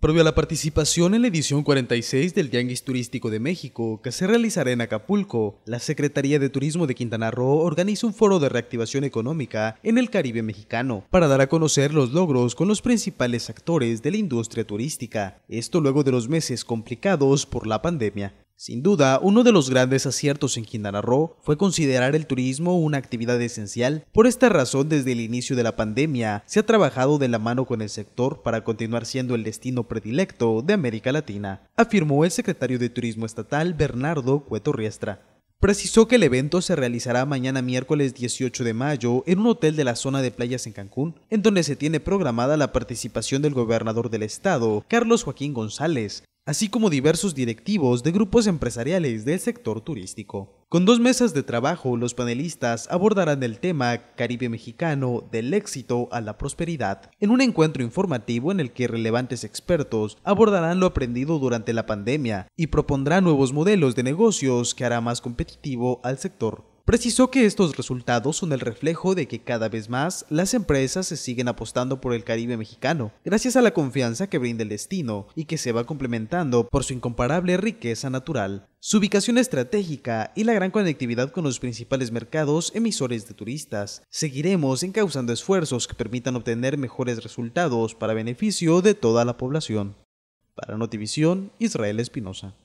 Previo a la participación en la edición 46 del Yanguis Turístico de México, que se realizará en Acapulco, la Secretaría de Turismo de Quintana Roo organiza un foro de reactivación económica en el Caribe mexicano para dar a conocer los logros con los principales actores de la industria turística. Esto luego de los meses complicados por la pandemia. Sin duda, uno de los grandes aciertos en Quintana Roo fue considerar el turismo una actividad esencial. Por esta razón, desde el inicio de la pandemia, se ha trabajado de la mano con el sector para continuar siendo el destino predilecto de América Latina, afirmó el secretario de Turismo Estatal Bernardo Cueto Riestra. Precisó que el evento se realizará mañana miércoles 18 de mayo en un hotel de la zona de playas en Cancún, en donde se tiene programada la participación del gobernador del estado, Carlos Joaquín González, así como diversos directivos de grupos empresariales del sector turístico. Con dos mesas de trabajo, los panelistas abordarán el tema Caribe mexicano del éxito a la prosperidad, en un encuentro informativo en el que relevantes expertos abordarán lo aprendido durante la pandemia y propondrán nuevos modelos de negocios que hará más competitivo al sector. Precisó que estos resultados son el reflejo de que cada vez más las empresas se siguen apostando por el Caribe mexicano, gracias a la confianza que brinda el destino y que se va complementando por su incomparable riqueza natural, su ubicación estratégica y la gran conectividad con los principales mercados emisores de turistas. Seguiremos encauzando esfuerzos que permitan obtener mejores resultados para beneficio de toda la población. Para Notivisión, Israel Espinosa.